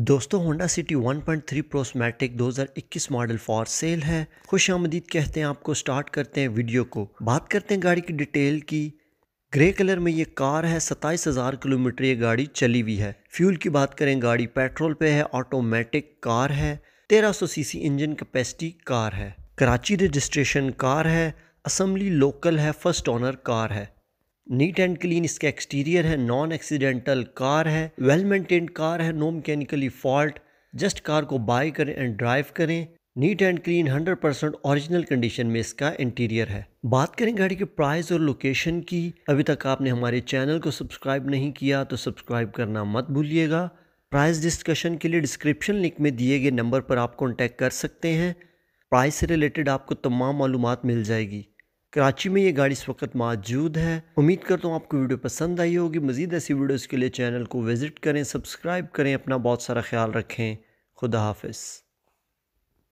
दोस्तों Honda city 1.3 हजार इक्कीस मॉडल फॉर सेल है खुश आमदीद कहते हैं आपको स्टार्ट करते हैं वीडियो को बात करते हैं गाड़ी की डिटेल की ग्रे कलर में ये कार है सत्ताईस हज़ार किलोमीटर ये गाड़ी चली हुई है फ्यूल की बात करें गाड़ी पेट्रोल पे है ऑटोमेटिक कार है 1300 सीसी इंजन कैपेसिटी कार है कराची रजिस्ट्रेशन कार है असम्बली लोकल है फर्स्ट ऑनर कार है नीट एंड क्लीन इसका एक्सटीरियर है नॉन एक्सीडेंटल कार है वेल मेंटेन कार है no mechanically fault just car को बाय करें एंड ड्राइव करें neat and clean 100 percent original condition में इसका इंटीरियर है बात करें गाड़ी के प्राइस और लोकेशन की अभी तक आपने हमारे चैनल को सब्सक्राइब नहीं किया तो सब्सक्राइब करना मत भूलिएगा प्राइस डिस्कशन के लिए डिस्क्रिप्शन लिंक में दिए गए नंबर पर आप कॉन्टैक्ट कर सकते हैं प्राइस से रिलेटेड आपको तमाम मालूम मिल जाएगी कराची में ये गाड़ी इस वक्त मौजूद है उम्मीद करता हूँ आपको वीडियो पसंद आई होगी मज़ीद ऐसी वीडियोज़ के लिए चैनल को विज़िट करें सब्सक्राइब करें अपना बहुत सारा ख्याल रखें खुदा हाफिज़